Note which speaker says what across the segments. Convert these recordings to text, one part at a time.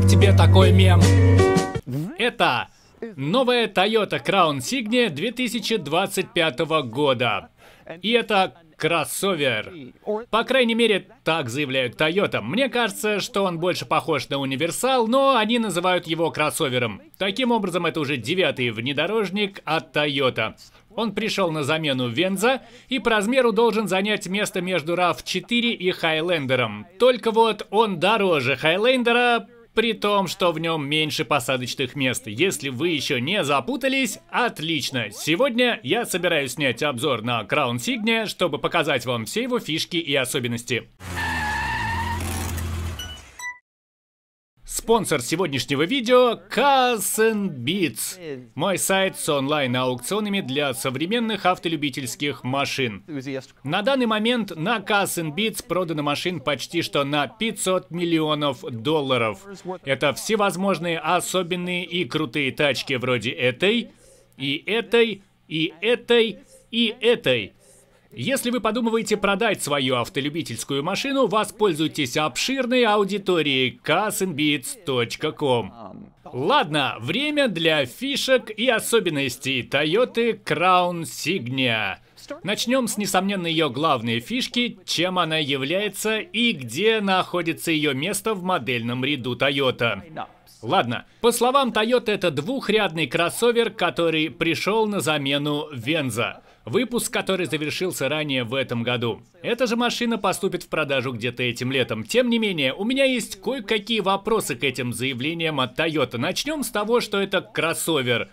Speaker 1: как тебе такой мем? Это новая Toyota Crown Signia 2025 года. И это кроссовер. По крайней мере, так заявляют Toyota. Мне кажется, что он больше похож на универсал, но они называют его кроссовером. Таким образом, это уже девятый внедорожник от Toyota. Он пришел на замену Венза и по размеру должен занять место между RAV4 и Хайлендером. Только вот он дороже Хайлендера при том, что в нем меньше посадочных мест. Если вы еще не запутались, отлично. Сегодня я собираюсь снять обзор на Crown Signia, чтобы показать вам все его фишки и особенности. Спонсор сегодняшнего видео – Beats, мой сайт с онлайн-аукционами для современных автолюбительских машин. На данный момент на Beats продано машин почти что на 500 миллионов долларов. Это всевозможные особенные и крутые тачки вроде этой, и этой, и этой, и этой. Если вы подумываете продать свою автолюбительскую машину, воспользуйтесь обширной аудиторией carsandbeats.com. Ладно, время для фишек и особенностей Toyota Crown Signia. Начнем с, несомненно, ее главной фишки, чем она является и где находится ее место в модельном ряду Toyota. Ладно, по словам Toyota, это двухрядный кроссовер, который пришел на замену Венза. Выпуск, который завершился ранее в этом году. Эта же машина поступит в продажу где-то этим летом. Тем не менее, у меня есть кое-какие вопросы к этим заявлениям от Toyota. Начнем с того, что это кроссовер.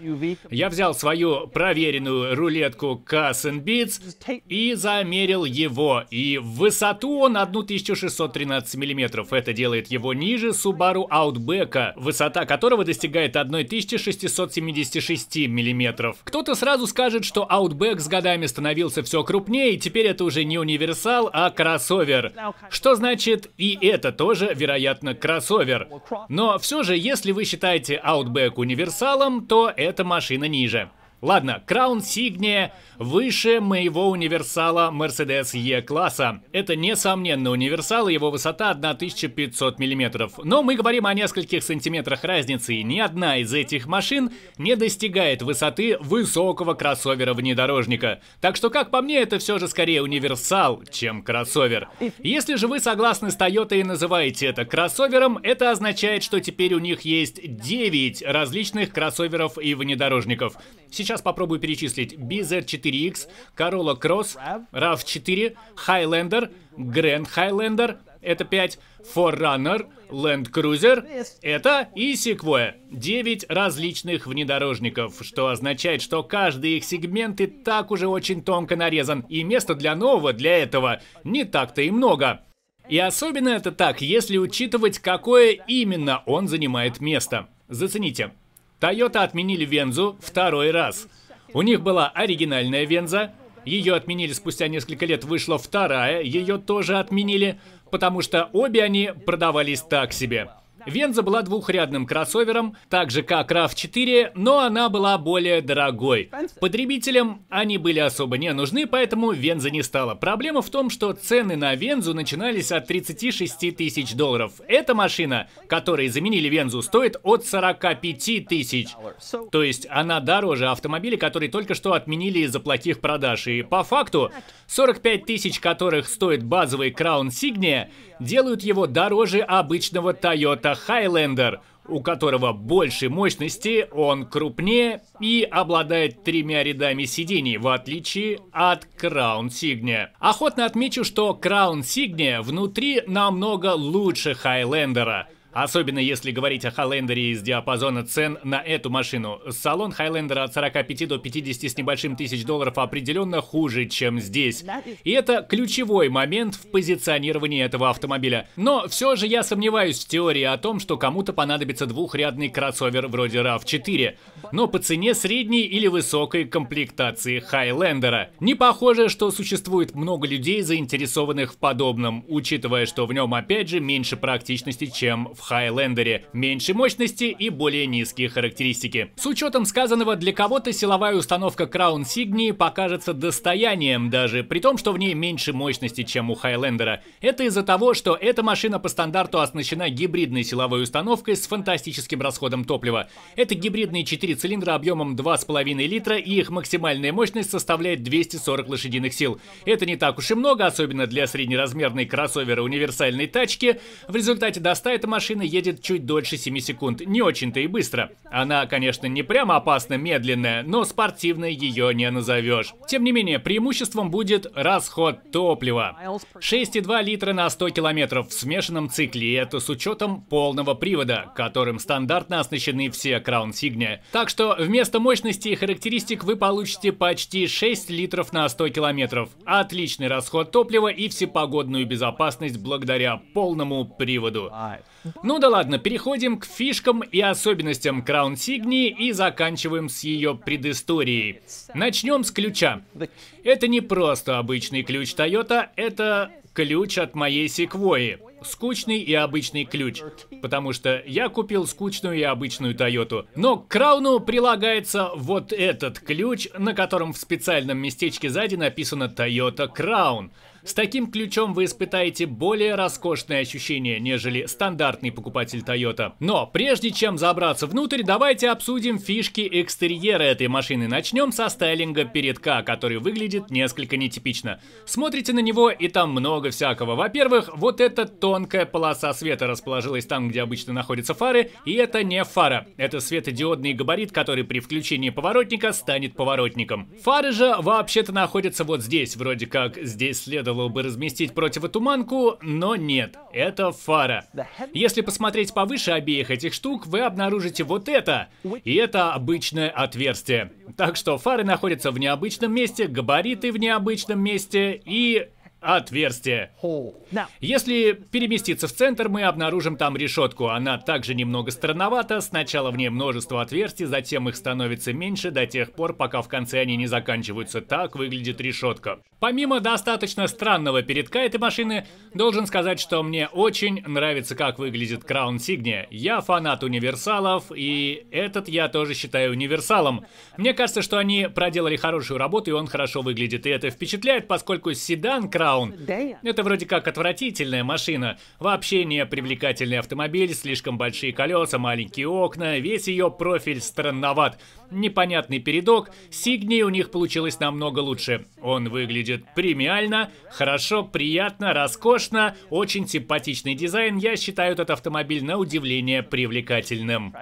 Speaker 1: Я взял свою проверенную рулетку Cass Beats и замерил его. И в высоту он 1613 мм. Это делает его ниже Subaru Outback, высота которого достигает 1676 мм. Кто-то сразу скажет, что Outback с годами годами становился все крупнее, и теперь это уже не универсал, а кроссовер. Что значит и это тоже, вероятно, кроссовер. Но все же, если вы считаете Outback универсалом, то эта машина ниже. Ладно, Краун Сигния выше моего универсала Mercedes E-класса. Это несомненно универсал, его высота 1500 мм. Но мы говорим о нескольких сантиметрах разницы, и ни одна из этих машин не достигает высоты высокого кроссовера внедорожника. Так что, как по мне, это все же скорее универсал, чем кроссовер. Если же вы согласны с Toyota и называете это кроссовером, это означает, что теперь у них есть 9 различных кроссоверов и внедорожников. Сейчас сейчас попробую перечислить. BZ4X, Corolla Cross, RAV4, Highlander, Grand Highlander, это 5, Forerunner, Land Cruiser, это и Sequoia. 9 различных внедорожников, что означает, что каждый их сегмент и так уже очень тонко нарезан, и места для нового для этого не так-то и много. И особенно это так, если учитывать, какое именно он занимает место. Зацените, Toyota отменили Вензу второй раз. У них была оригинальная Венза, ее отменили спустя несколько лет, вышла вторая, ее тоже отменили, потому что обе они продавались так себе. Венза была двухрядным кроссовером, так же как RAV4, но она была более дорогой. Потребителям они были особо не нужны, поэтому Венза не стала. Проблема в том, что цены на Вензу начинались от 36 тысяч долларов. Эта машина, которой заменили Вензу, стоит от 45 тысяч. То есть она дороже автомобиля, который только что отменили из-за плохих продаж. И по факту 45 тысяч, которых стоит базовый Crown Signia, делают его дороже обычного Toyota Highlander, у которого больше мощности, он крупнее и обладает тремя рядами сидений, в отличие от Crown Signia. Охотно отмечу, что Crown Signia внутри намного лучше Highlander. Особенно если говорить о Хайлендере из диапазона цен на эту машину. Салон Хайлендера от 45 до 50 с небольшим тысяч долларов определенно хуже, чем здесь. И это ключевой момент в позиционировании этого автомобиля. Но все же я сомневаюсь в теории о том, что кому-то понадобится двухрядный кроссовер вроде RAV4, но по цене средней или высокой комплектации Хайлендера. Не похоже, что существует много людей, заинтересованных в подобном, учитывая, что в нем опять же меньше практичности, чем в Хайлендере, меньше мощности и более низкие характеристики. С учетом сказанного, для кого-то силовая установка Краун Сигни покажется достоянием даже, при том, что в ней меньше мощности, чем у Хайлендера. Это из-за того, что эта машина по стандарту оснащена гибридной силовой установкой с фантастическим расходом топлива. Это гибридные 4 цилиндра объемом 2,5 литра и их максимальная мощность составляет 240 лошадиных сил. Это не так уж и много, особенно для среднеразмерной кроссовера универсальной тачки. В результате до 100 эта машина машина едет чуть дольше 7 секунд, не очень-то и быстро. Она, конечно, не прямо опасно медленная, но спортивной ее не назовешь. Тем не менее, преимуществом будет расход топлива. 6,2 литра на 100 километров в смешанном цикле, и это с учетом полного привода, которым стандартно оснащены все Crown Signia. Так что вместо мощности и характеристик вы получите почти 6 литров на 100 километров. Отличный расход топлива и всепогодную безопасность благодаря полному приводу. Ну да ладно, переходим к фишкам и особенностям Crown Signy и заканчиваем с ее предысторией. Начнем с ключа. Это не просто обычный ключ Toyota, это ключ от моей секвои. Скучный и обычный ключ, потому что я купил скучную и обычную Тойоту. Но к крауну прилагается вот этот ключ, на котором в специальном местечке сзади написано Toyota Crown. С таким ключом вы испытаете более роскошное ощущение, нежели стандартный покупатель Toyota. Но прежде чем забраться внутрь, давайте обсудим фишки экстерьера этой машины. Начнем со стайлинга передка, который выглядит несколько нетипично. Смотрите на него, и там много всякого. Во-первых, вот эта тонкая полоса света расположилась там, где обычно находятся фары, и это не фара. Это светодиодный габарит, который при включении поворотника станет поворотником. Фары же вообще-то находятся вот здесь, вроде как здесь следовало Следовало бы разместить противотуманку, но нет, это фара. Если посмотреть повыше обеих этих штук, вы обнаружите вот это. И это обычное отверстие. Так что фары находятся в необычном месте, габариты в необычном месте и отверстие. Если переместиться в центр, мы обнаружим там решетку. Она также немного странновата. Сначала в ней множество отверстий, затем их становится меньше до тех пор, пока в конце они не заканчиваются. Так выглядит решетка. Помимо достаточно странного передка этой машины, должен сказать, что мне очень нравится, как выглядит Краун Сигния. Я фанат универсалов, и этот я тоже считаю универсалом. Мне кажется, что они проделали хорошую работу, и он хорошо выглядит. И это впечатляет, поскольку седан Краун Таун. Это вроде как отвратительная машина. Вообще не привлекательный автомобиль, слишком большие колеса, маленькие окна, весь ее профиль странноват непонятный передок, Сигни у них получилось намного лучше. Он выглядит премиально, хорошо, приятно, роскошно, очень симпатичный дизайн, я считаю этот автомобиль на удивление привлекательным.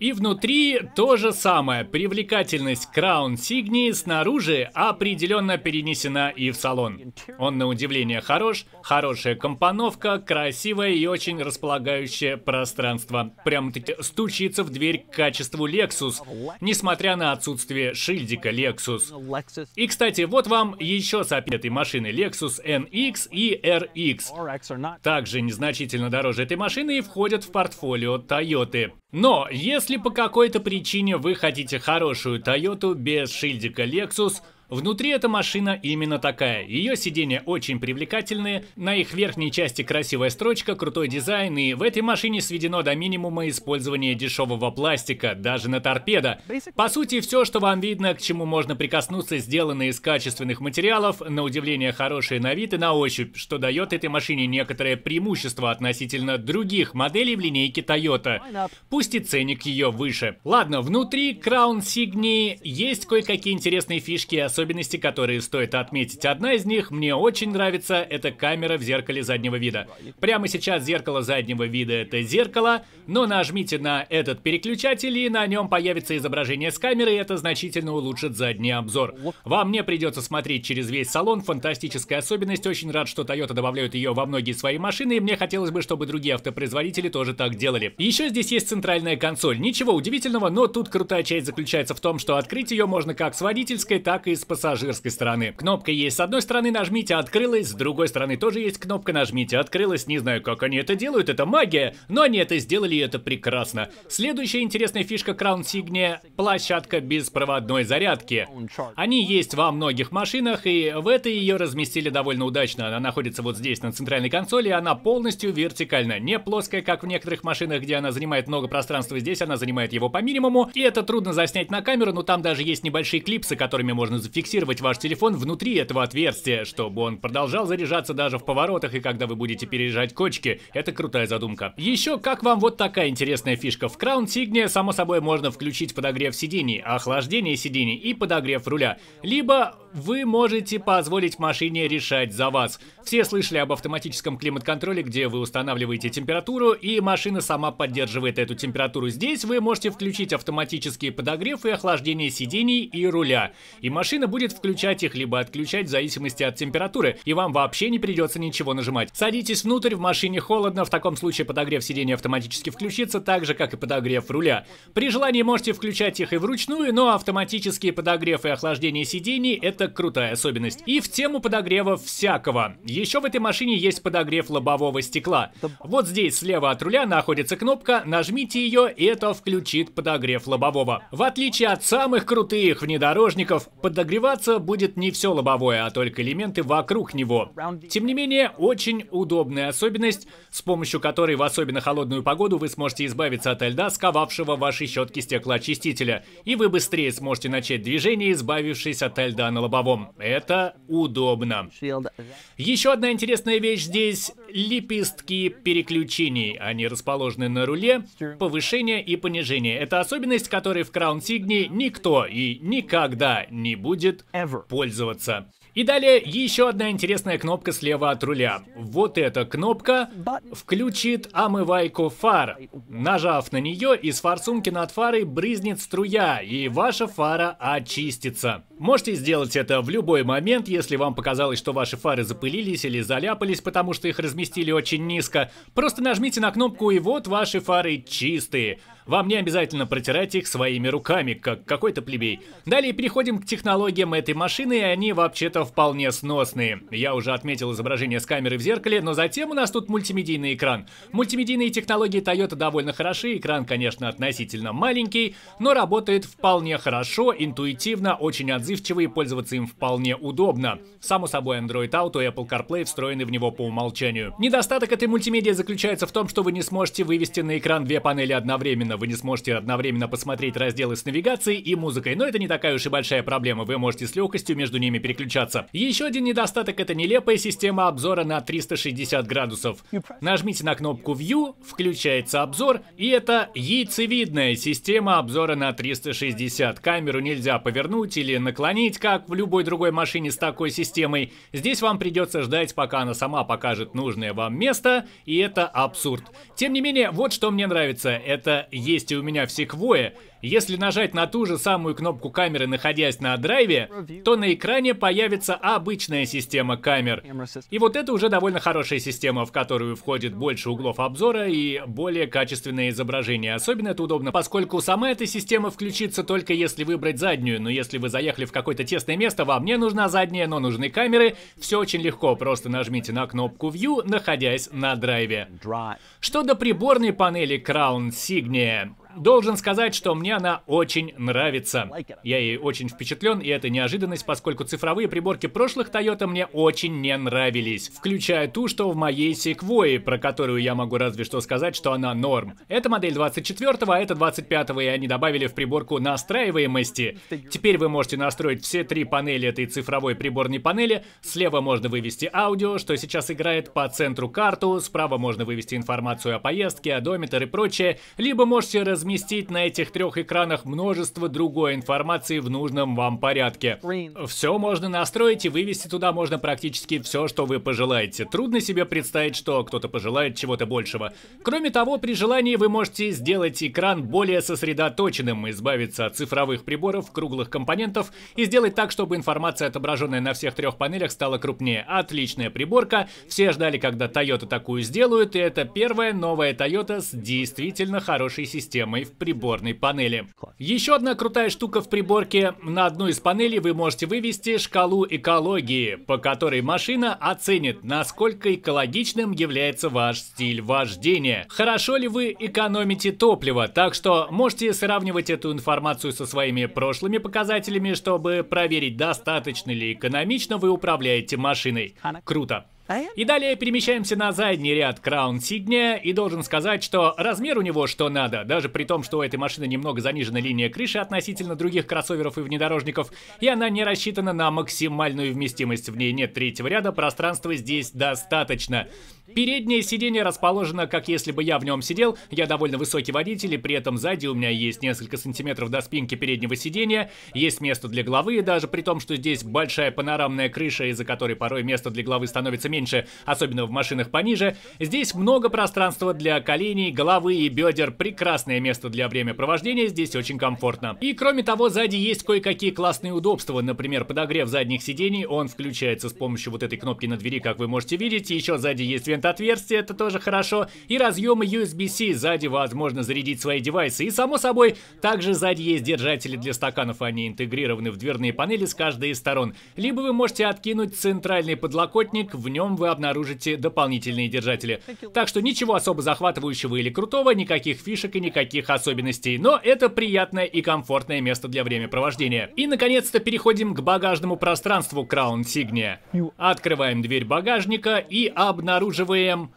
Speaker 1: И внутри то же самое, привлекательность Crown Signi снаружи определенно перенесена и в салон. Он на удивление хорош, хорошая компоновка, красивое и очень располагающее пространство. прям стучится в дверь к качеству Lexus. Несмотря несмотря на отсутствие шильдика ну, Lexus. И, кстати, вот вам еще сапеты машины Lexus NX и RX. Также незначительно дороже этой машины и входят в портфолио Toyota. Но, если по какой-то причине вы хотите хорошую Toyota без шильдика Lexus, Внутри эта машина именно такая. Ее сиденья очень привлекательные, на их верхней части красивая строчка, крутой дизайн, и в этой машине сведено до минимума использование дешевого пластика, даже на торпеда. По сути, все, что вам видно, к чему можно прикоснуться, сделано из качественных материалов, на удивление хорошие на вид и на ощупь, что дает этой машине некоторое преимущество относительно других моделей в линейке Toyota. Пусть и ценник ее выше. Ладно, внутри Crown Signy есть кое-какие интересные фишки, особенно особенности, которые стоит отметить. Одна из них мне очень нравится, это камера в зеркале заднего вида. Прямо сейчас зеркало заднего вида это зеркало, но нажмите на этот переключатель и на нем появится изображение с камеры, и это значительно улучшит задний обзор. Вам не придется смотреть через весь салон, фантастическая особенность, очень рад, что Toyota добавляют ее во многие свои машины, и мне хотелось бы, чтобы другие автопроизводители тоже так делали. Еще здесь есть центральная консоль, ничего удивительного, но тут крутая часть заключается в том, что открыть ее можно как с водительской, так и с пассажирской стороны. Кнопка есть с одной стороны, нажмите, открылось. с другой стороны тоже есть кнопка, нажмите, открылось. Не знаю, как они это делают, это магия, но они это сделали и это прекрасно. Следующая интересная фишка Crown Signia – площадка беспроводной зарядки. Они есть во многих машинах, и в этой ее разместили довольно удачно. Она находится вот здесь, на центральной консоли, и она полностью вертикальна, не плоская, как в некоторых машинах, где она занимает много пространства, здесь она занимает его по минимуму, и это трудно заснять на камеру, но там даже есть небольшие клипсы, которыми можно зафиксировать ваш телефон внутри этого отверстия, чтобы он продолжал заряжаться даже в поворотах и когда вы будете переезжать кочки. Это крутая задумка. Еще как вам вот такая интересная фишка? В Crown Signia, само собой, можно включить подогрев сидений, охлаждение сидений и подогрев руля. Либо вы можете позволить машине решать за вас. Все слышали об автоматическом климат-контроле, где вы устанавливаете температуру, и машина сама поддерживает эту температуру. Здесь вы можете включить автоматические подогрев и охлаждение сидений и руля. И машина будет включать их либо отключать в зависимости от температуры, и вам вообще не придется ничего нажимать. Садитесь внутрь, в машине холодно, в таком случае подогрев сидений автоматически включится, так же как и подогрев руля. При желании можете включать их и вручную, но автоматические подогрев и охлаждение сидений это просто крутая особенность. И в тему подогрева всякого. Еще в этой машине есть подогрев лобового стекла. Вот здесь слева от руля находится кнопка, нажмите ее, и это включит подогрев лобового. В отличие от самых крутых внедорожников, подогреваться будет не все лобовое, а только элементы вокруг него. Тем не менее, очень удобная особенность, с помощью которой в особенно холодную погоду вы сможете избавиться от льда, сковавшего ваши щетки стеклоочистителя, и вы быстрее сможете начать движение, избавившись от льда на лобовом лобовом. Это удобно. Еще одна интересная вещь здесь — лепестки переключений. Они расположены на руле повышение и понижение. Это особенность, которой в Crown Signy никто и никогда не будет пользоваться. И далее еще одна интересная кнопка слева от руля. Вот эта кнопка включит омывайку фар. Нажав на нее, из форсунки над фарой брызнет струя, и ваша фара очистится. Можете сделать это это в любой момент, если вам показалось, что ваши фары запылились или заляпались, потому что их разместили очень низко, просто нажмите на кнопку и вот ваши фары чистые. Вам не обязательно протирать их своими руками, как какой-то плебей. Далее переходим к технологиям этой машины, и они вообще-то вполне сносные. Я уже отметил изображение с камеры в зеркале, но затем у нас тут мультимедийный экран. Мультимедийные технологии Toyota довольно хороши, экран, конечно, относительно маленький, но работает вполне хорошо, интуитивно, очень отзывчивый, пользоваться им вполне удобно. Само собой, Android Auto и Apple CarPlay встроены в него по умолчанию. Недостаток этой мультимедиа заключается в том, что вы не сможете вывести на экран две панели одновременно. Естественно, вы не сможете одновременно посмотреть разделы с навигацией и музыкой, но это не такая уж и большая проблема, вы можете с легкостью между ними переключаться. Еще один недостаток это нелепая система обзора на 360 градусов. Нажмите на кнопку View, включается обзор, и это яйцевидная система обзора на 360. Камеру нельзя повернуть или наклонить, как в любой другой машине с такой системой. Здесь вам придется ждать, пока она сама покажет нужное вам место, и это абсурд. Тем не менее, вот что мне нравится, это есть и у меня в секвое, если нажать на ту же самую кнопку камеры, находясь на драйве, то на экране появится обычная система камер. И вот это уже довольно хорошая система, в которую входит больше углов обзора и более качественное изображение. Особенно это удобно, поскольку сама эта система включится только если выбрать заднюю, но если вы заехали в какое-то тесное место, вам не нужна задняя, но нужны камеры, все очень легко, просто нажмите на кнопку View, находясь на драйве. Что до приборной панели Crown Signia, man Должен сказать, что мне она очень нравится. Я ей очень впечатлен, и это неожиданность, поскольку цифровые приборки прошлых Toyota мне очень не нравились. Включая ту, что в моей Sequoia, про которую я могу разве что сказать, что она норм. Это модель 24-го, а это 25-го, и они добавили в приборку настраиваемости. Теперь вы можете настроить все три панели этой цифровой приборной панели. Слева можно вывести аудио, что сейчас играет по центру карту, справа можно вывести информацию о поездке, одометр и прочее, либо можете раз разместить на этих трех экранах множество другой информации в нужном вам порядке. Все можно настроить и вывести туда можно практически все, что вы пожелаете. Трудно себе представить, что кто-то пожелает чего-то большего. Кроме того, при желании вы можете сделать экран более сосредоточенным, избавиться от цифровых приборов, круглых компонентов и сделать так, чтобы информация, отображенная на всех трех панелях, стала крупнее. Отличная приборка. Все ждали, когда Toyota такую сделают, и это первая новая Toyota с действительно хорошей системой самой в приборной панели. Еще одна крутая штука в приборке. На одну из панелей вы можете вывести шкалу экологии, по которой машина оценит, насколько экологичным является ваш стиль вождения. Хорошо ли вы экономите топливо, так что можете сравнивать эту информацию со своими прошлыми показателями, чтобы проверить, достаточно ли экономично вы управляете машиной. Круто. А и далее перемещаемся на задний ряд Краун Сидня и должен сказать, что размер у него что надо, даже при том, что у этой машины немного занижена линия крыши относительно других кроссоверов и внедорожников, и она не рассчитана на максимальную вместимость, в ней нет третьего ряда, пространства здесь достаточно. Переднее сиденье расположено, как если бы я в нем сидел. Я довольно высокий водитель, и при этом сзади у меня есть несколько сантиметров до спинки переднего сиденья. Есть место для головы, даже при том, что здесь большая панорамная крыша, из-за которой порой место для головы становится меньше, особенно в машинах пониже, здесь много пространства для коленей, головы и бедер, прекрасное место для времяпровождения, здесь очень комфортно. И кроме того, сзади есть кое-какие классные удобства, например, подогрев задних сидений, он включается с помощью вот этой кнопки на двери, как вы можете видеть, еще сзади есть вент отверстие. это тоже хорошо, и разъемы USB-C, сзади возможно зарядить свои девайсы, и само собой, также сзади есть держатели для стаканов, они интегрированы в дверные панели с каждой из сторон. Либо вы можете откинуть центральный подлокотник, в нем нем вы обнаружите дополнительные держатели. Так что ничего особо захватывающего или крутого, никаких фишек и никаких особенностей. Но это приятное и комфортное место для времяпровождения. И, наконец-то, переходим к багажному пространству Crown Signia. Открываем дверь багажника и обнаруживаем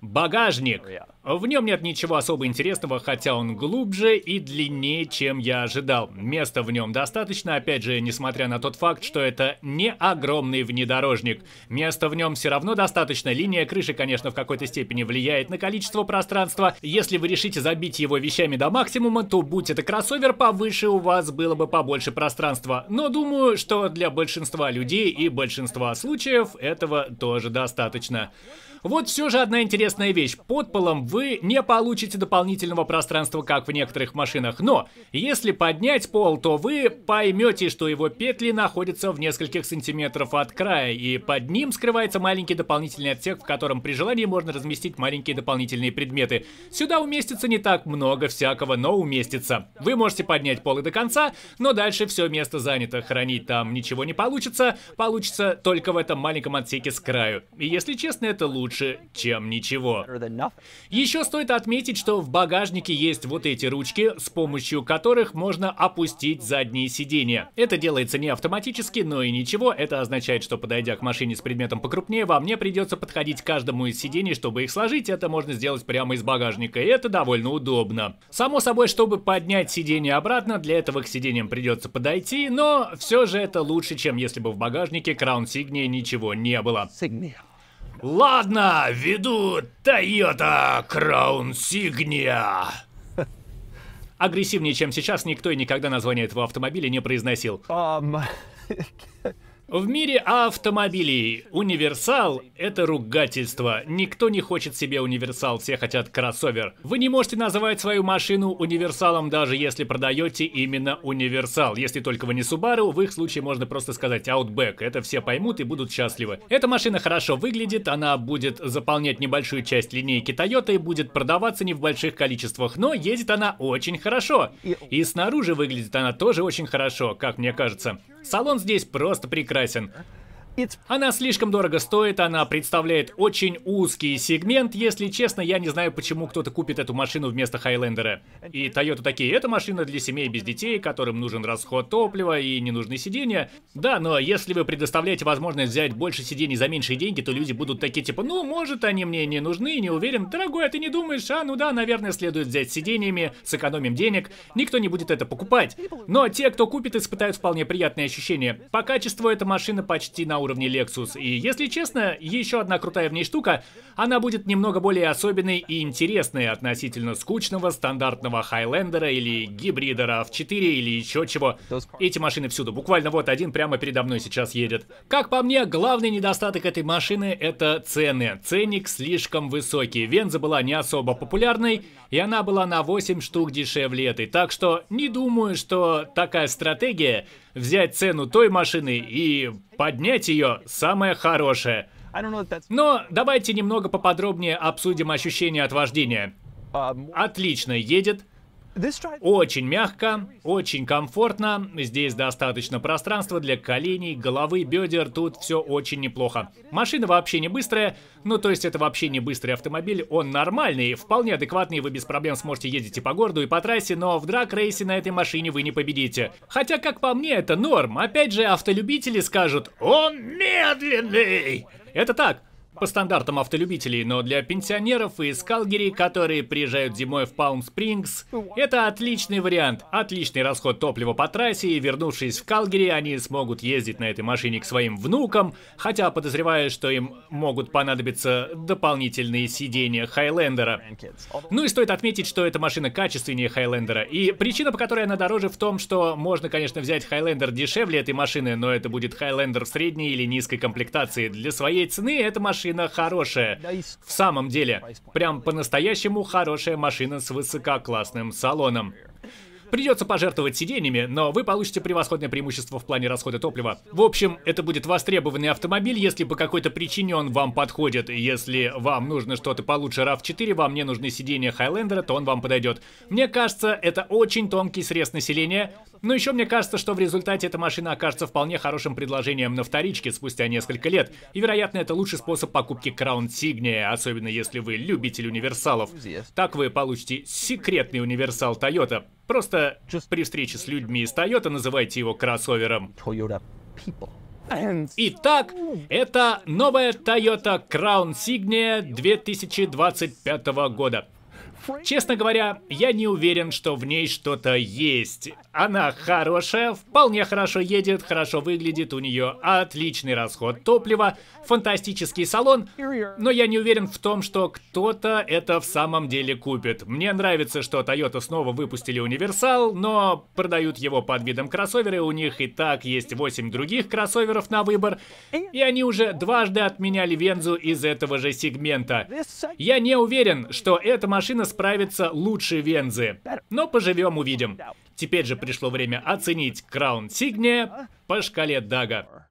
Speaker 1: багажник. В нем нет ничего особо интересного, хотя он глубже и длиннее, чем я ожидал. Места в нем достаточно, опять же, несмотря на тот факт, что это не огромный внедорожник. Места в нем все равно достаточно. Линия крыши, конечно, в какой-то степени влияет на количество пространства. Если вы решите забить его вещами до максимума, то будь это кроссовер, повыше у вас было бы побольше пространства. Но думаю, что для большинства людей и большинства случаев этого тоже достаточно. Вот все же одна интересная вещь. Под полом вы не получите дополнительного пространства, как в некоторых машинах. Но если поднять пол, то вы поймете, что его петли находятся в нескольких сантиметров от края, и под ним скрывается маленький дополнительный отсек, в котором при желании можно разместить маленькие дополнительные предметы. Сюда уместится не так много всякого, но уместится. Вы можете поднять полы до конца, но дальше все место занято. Хранить там ничего не получится, получится только в этом маленьком отсеке с краю. И если честно, это лучше, чем ничего. Еще стоит отметить, что в багажнике есть вот эти ручки, с помощью которых можно опустить задние сиденья. Это делается не автоматически, но и ничего. Это означает, что подойдя к машине с предметом покрупнее, вам не придется подходить к каждому из сидений, чтобы их сложить. Это можно сделать прямо из багажника, и это довольно удобно. Само собой, чтобы поднять сиденье обратно, для этого к сиденьям придется подойти, но все же это лучше, чем если бы в багажнике Crown Signia ничего не было. Signia. Ладно, веду Toyota Crown Signia. Агрессивнее, чем сейчас, никто и никогда название этого автомобиля не произносил. Um... В мире автомобилей универсал – это ругательство. Никто не хочет себе универсал, все хотят кроссовер. Вы не можете называть свою машину универсалом, даже если продаете именно универсал. Если только вы не Subaru, в их случае можно просто сказать Outback. Это все поймут и будут счастливы. Эта машина хорошо выглядит, она будет заполнять небольшую часть линейки Toyota и будет продаваться не в больших количествах, но ездит она очень хорошо. И снаружи выглядит она тоже очень хорошо, как мне кажется. Салон здесь просто прекрасен. Она слишком дорого стоит, она представляет очень узкий сегмент. Если честно, я не знаю, почему кто-то купит эту машину вместо Хайлендера. И Toyota такие, эта машина для семей без детей, которым нужен расход топлива и не нужны сиденья. Да, но если вы предоставляете возможность взять больше сидений за меньшие деньги, то люди будут такие типа, ну, может, они мне не нужны, не уверен. Дорогой, а ты не думаешь? А, ну да, наверное, следует взять сидениями, сэкономим денег. Никто не будет это покупать. Но те, кто купит, испытают вполне приятные ощущения. По качеству эта машина почти на уровне Lexus. И если честно, еще одна крутая в ней штука, она будет немного более особенной и интересной относительно скучного стандартного Хайлендера или гибридера в 4 или еще чего. Эти машины всюду, буквально вот один прямо передо мной сейчас едет. Как по мне, главный недостаток этой машины это цены. Ценник слишком высокий, Венза была не особо популярной, и она была на 8 штук дешевле этой, так что не думаю, что такая стратегия взять цену той машины и поднять ее самое хорошее. Но давайте немного поподробнее обсудим ощущения от вождения. Отлично едет, очень мягко, очень комфортно. Здесь достаточно пространства для коленей, головы, бедер. Тут все очень неплохо. Машина вообще не быстрая. Ну, то есть это вообще не быстрый автомобиль. Он нормальный, вполне адекватный. Вы без проблем сможете ездить и по городу, и по трассе. Но в драг-рейсе на этой машине вы не победите. Хотя, как по мне, это норм. Опять же, автолюбители скажут, он медленный. Это так по стандартам автолюбителей, но для пенсионеров из Калгери, которые приезжают зимой в Палм-Спрингс, это отличный вариант. Отличный расход топлива по трассе, и вернувшись в Калгери, они смогут ездить на этой машине к своим внукам, хотя подозреваю, что им могут понадобиться дополнительные сидения Хайлендера. Ну и стоит отметить, что эта машина качественнее Хайлендера, и причина, по которой она дороже, в том, что можно, конечно, взять Хайлендер дешевле этой машины, но это будет Хайлендер средней или низкой комплектации. Для своей цены эта машина машина хорошая. В самом деле, прям по-настоящему хорошая машина с высококлассным салоном. Придется пожертвовать сиденьями, но вы получите превосходное преимущество в плане расхода топлива. В общем, это будет востребованный автомобиль, если по какой-то причине он вам подходит. Если вам нужно что-то получше RAV4, вам не нужны сиденья Highlander, то он вам подойдет. Мне кажется, это очень тонкий срез населения, но еще мне кажется, что в результате эта машина окажется вполне хорошим предложением на вторичке спустя несколько лет. И, вероятно, это лучший способ покупки Crown Signia, особенно если вы любитель универсалов. Так вы получите секретный универсал Toyota. Просто при встрече с людьми из Toyota называйте его кроссовером. Итак, это новая Toyota Crown Signia 2025 года. Честно говоря, я не уверен, что в ней что-то есть. Она хорошая, вполне хорошо едет, хорошо выглядит, у нее отличный расход топлива, фантастический салон, но я не уверен в том, что кто-то это в самом деле купит. Мне нравится, что Toyota снова выпустили универсал, но продают его под видом кроссовера, у них и так есть 8 других кроссоверов на выбор, и они уже дважды отменяли Вензу из этого же сегмента. Я не уверен, что эта машина справится лучше Вензы. Но поживем увидим. Теперь же пришло время оценить Краун Сигния по шкале Дага.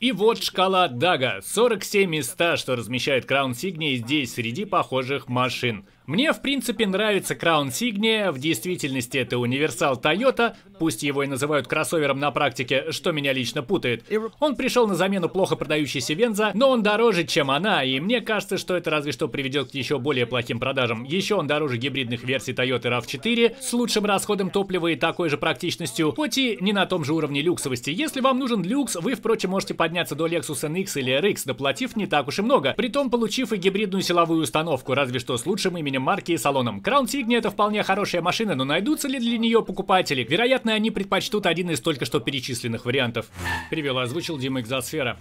Speaker 1: И вот шкала Дага, 47 из что размещает Краун Сигния здесь среди похожих машин. Мне в принципе нравится Crown Signia, в действительности это универсал Toyota, пусть его и называют кроссовером на практике, что меня лично путает. Он пришел на замену плохо продающейся Венза, но он дороже, чем она, и мне кажется, что это разве что приведет к еще более плохим продажам. Еще он дороже гибридных версий Toyota RAV4 с лучшим расходом топлива и такой же практичностью, хоть и не на том же уровне люксовости. Если вам нужен люкс, вы, впрочем, можете подняться до Lexus NX или RX, доплатив не так уж и много, притом получив и гибридную силовую установку, разве что с лучшим именем названием марки и салоном. Crown Signia это вполне хорошая машина, но найдутся ли для нее покупатели? Вероятно, они предпочтут один из только что перечисленных вариантов. Привел озвучил Дима Экзосфера.